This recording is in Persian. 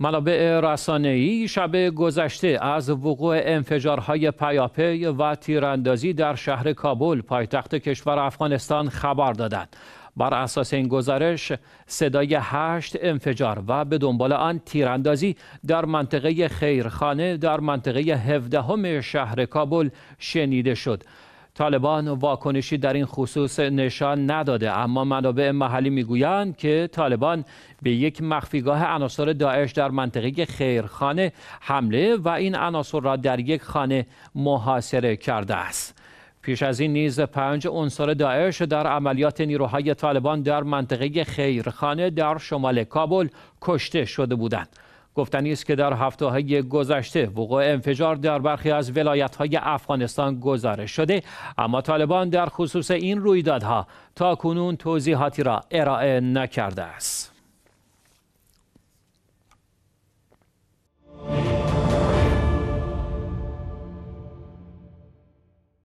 منابع رسانه‌ای شب گذشته از وقوع انفجارهای پیاپی و تیراندازی در شهر کابل پایتخت کشور افغانستان خبر دادند. بر اساس این گزارش صدای هشت انفجار و به دنبال آن تیراندازی در منطقه خیرخانه در منطقه هفدهم شهر کابل شنیده شد. طالبان واکنشی در این خصوص نشان نداده اما منابع محلی میگویند که طالبان به یک مخفیگاه عناصر داعش در منطقه خیرخانه حمله و این عناصر را در یک خانه محاصره کرده است پیش از این نیز پنج عنصر داعش در عملیات نیروهای طالبان در منطقه خیرخانه در شمال کابل کشته شده بودند گفتنی است که در هفته های گذشته وقوع انفجار در برخی از ولایت های افغانستان گزارش شده اما طالبان در خصوص این رویدادها تا کنون توضیحاتی را ارائه نکرده است